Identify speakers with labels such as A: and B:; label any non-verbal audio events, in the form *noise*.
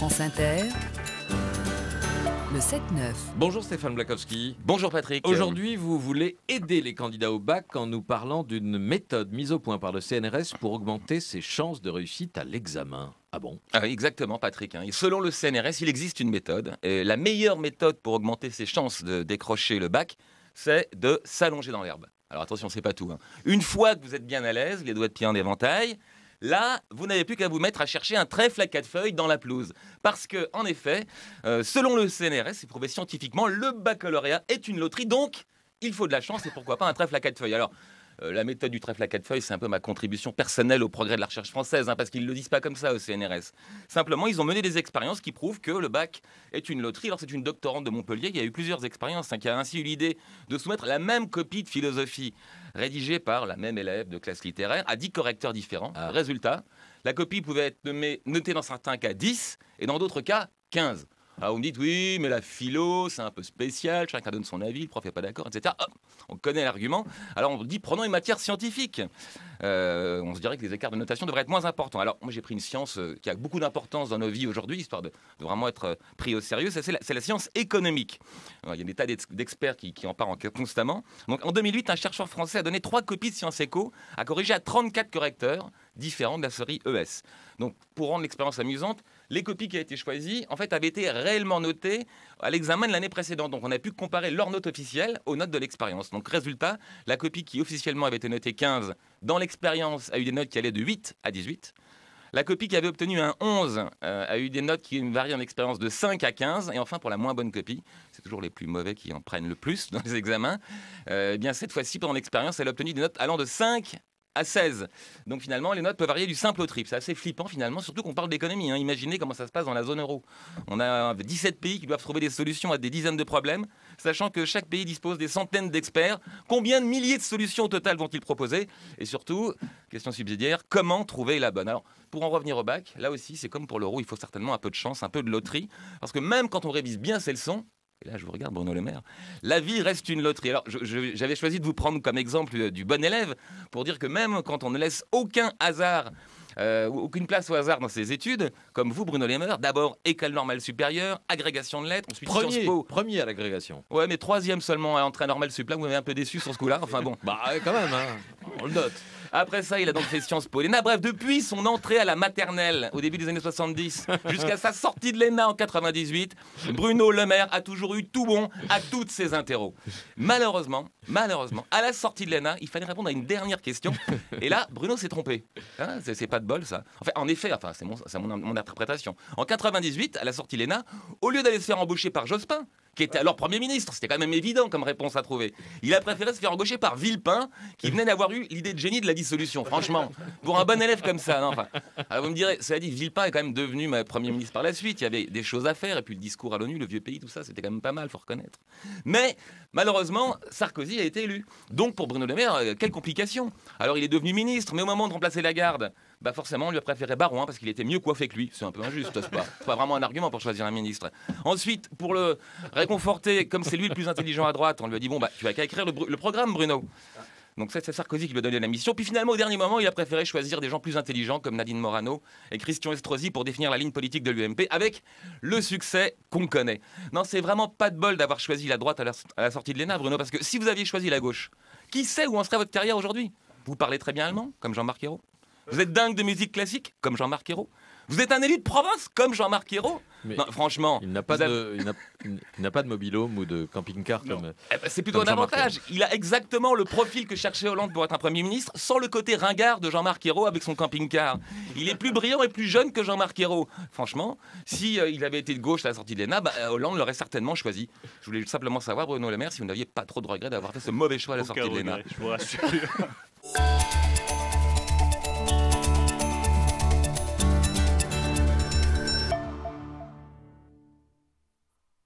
A: France Inter. Le 7-9. Bonjour Stéphane Blakowski. Bonjour Patrick. Aujourd'hui, vous voulez aider les candidats au bac en nous parlant d'une méthode mise au point par le CNRS pour augmenter ses chances de réussite à l'examen. Ah bon ah, Exactement, Patrick. Et hein. selon le CNRS, il existe une méthode. la meilleure méthode pour augmenter ses chances de décrocher le bac, c'est de s'allonger dans l'herbe. Alors attention, c'est pas tout. Hein. Une fois que vous êtes bien à l'aise, les doigts de pied en éventail, Là, vous n'avez plus qu'à vous mettre à chercher un trèfle à quatre feuilles dans la pelouse. Parce que, en effet, euh, selon le CNRS, c'est prouvé scientifiquement, le baccalauréat est une loterie, donc il faut de la chance et pourquoi pas un trèfle à quatre feuilles. Alors, euh, la méthode du trèfle à quatre feuilles, c'est un peu ma contribution personnelle au progrès de la recherche française, hein, parce qu'ils ne le disent pas comme ça au CNRS. Simplement, ils ont mené des expériences qui prouvent que le bac est une loterie. Alors, c'est une doctorante de Montpellier qui a eu plusieurs expériences, hein, qui a ainsi eu l'idée de soumettre la même copie de philosophie rédigée par la même élève de classe littéraire à dix correcteurs différents. Euh, résultat, la copie pouvait être notée dans certains cas 10 et dans d'autres cas 15. Alors ah, vous me dites, oui, mais la philo, c'est un peu spécial, chacun donne son avis, le prof n'est pas d'accord, etc. on connaît l'argument. Alors on dit, prenons une matière scientifique. Euh, on se dirait que les écarts de notation devraient être moins importants. Alors moi j'ai pris une science euh, qui a beaucoup d'importance dans nos vies aujourd'hui, histoire de, vraiment être euh, pris au sérieux, c'est la, science économique. il y a des tas d'experts qui, en parlent constamment. Donc en 2008, un chercheur français a donné trois copies de Sciences Éco, a corrigé à 34 correcteurs différents de la série ES. Donc pour rendre l'expérience amusante, les copies qui a été choisies, en fait, avaient été réellement notées à l'examen de l'année précédente. Donc, on a pu comparer leurs notes officielles aux notes de l'expérience. Donc, résultat, la copie qui officiellement avait été notée 15 dans l'expérience a eu des notes qui allaient de 8 à 18. La copie qui avait obtenu un 11 euh, a eu des notes qui varient en expérience de 5 à 15. Et enfin, pour la moins bonne copie, c'est toujours les plus mauvais qui en prennent le plus dans les examens, euh, eh bien cette fois-ci, pendant l'expérience, elle a obtenu des notes allant de 5 à 16. Donc finalement, les notes peuvent varier du simple au triple. C'est assez flippant finalement, surtout qu'on parle d'économie. Hein. Imaginez comment ça se passe dans la zone euro. On a 17 pays qui doivent trouver des solutions à des dizaines de problèmes, sachant que chaque pays dispose des centaines d'experts. Combien de milliers de solutions au total vont-ils proposer Et surtout, question subsidiaire, comment trouver la bonne Alors, pour en revenir au bac, là aussi, c'est comme pour l'euro, il faut certainement un peu de chance, un peu de loterie, parce que même quand on révise bien ses leçons, et là, je vous regarde, Bruno Le Maire. La vie reste une loterie. Alors, j'avais choisi de vous prendre comme exemple euh, du bon élève pour dire que même quand on ne laisse aucun hasard euh, aucune place au hasard dans ses études, comme vous, Bruno Le Maire, D'abord, école normale supérieure, agrégation de lettres, ensuite premier, Sciences Po. Premier à l'agrégation. Ouais, mais troisième seulement à hein, l'entrée normale supérieure. vous m'avez un peu déçu sur ce coup-là. Enfin bon. bah, quand même, hein. on le note. Après ça, il a donc fait Sciences Po Bref, depuis son entrée à la maternelle au début des années 70 jusqu'à sa sortie de l'ENA en 98, Bruno Le Maire a toujours eu tout bon à toutes ses interros. Malheureusement, malheureusement, à la sortie de l'ENA, il fallait répondre à une dernière question. Et là, Bruno s'est trompé. Hein, c'est pas de bol, ça. Enfin, en effet, enfin, c'est mon, mon, interprétation. En 98, à la sortie de l'ENA, au lieu d'aller se faire embaucher par Jospin, qui était alors Premier ministre. C'était quand même évident comme réponse à trouver. Il a préféré se faire embaucher par Villepin, qui venait d'avoir eu l'idée de génie de la dissolution. Franchement, pour un bon élève comme ça. Non, alors vous me direz, cela dit, Villepin est quand même devenu euh, Premier ministre par la suite. Il y avait des choses à faire, et puis le discours à l'ONU, le vieux pays, tout ça, c'était quand même pas mal, faut reconnaître. Mais malheureusement, Sarkozy a été élu. Donc pour Bruno Le Maire, euh, quelle complication. Alors il est devenu ministre, mais au moment de remplacer la garde bah forcément, on lui a préféré Baron hein, parce qu'il était mieux coiffé que lui. C'est un peu injuste, n'est-ce pas, pas vraiment un argument pour choisir un ministre. Ensuite, pour le réconforter, comme c'est lui le plus intelligent à droite, on lui a dit bon, bah, tu vas qu'à écrire le, programme, Bruno. Donc c'est Sarkozy qui lui a donné la mission. Puis finalement, au dernier moment, il a préféré choisir des gens plus intelligents comme Nadine Morano et Christian Estrosi pour définir la ligne politique de l'UMP avec le succès qu'on connaît. Non, c'est vraiment pas de bol d'avoir choisi la droite à la, sortie de l'ENA, Bruno, parce que si vous aviez choisi la gauche, qui sait où en serait votre carrière aujourd'hui Vous parlez très bien allemand, comme Jean-Marc Ayrault. Vous êtes dingue de musique classique, comme Jean-Marc Ayrault vous êtes un élu de province comme Jean-Marc Ayrault Franchement. Il n'a pas, de, n'a, pas de mobilhome ou de camping-car comme. Euh, eh ben, c'est plutôt un avantage. Il a exactement le profil que cherchait Hollande pour être un Premier ministre, sans le côté ringard de Jean-Marc Ayrault avec son camping-car. Il est plus brillant et plus jeune que Jean-Marc Ayrault. Franchement, si euh, il avait été de gauche à la sortie de l'ENA, bah, euh, Hollande l'aurait certainement choisi. Je voulais simplement savoir, Bruno Le Maire, si vous n'aviez pas trop de regrets d'avoir fait ce mauvais choix à la sortie de l'ENA. Je vous rassure. *laughs*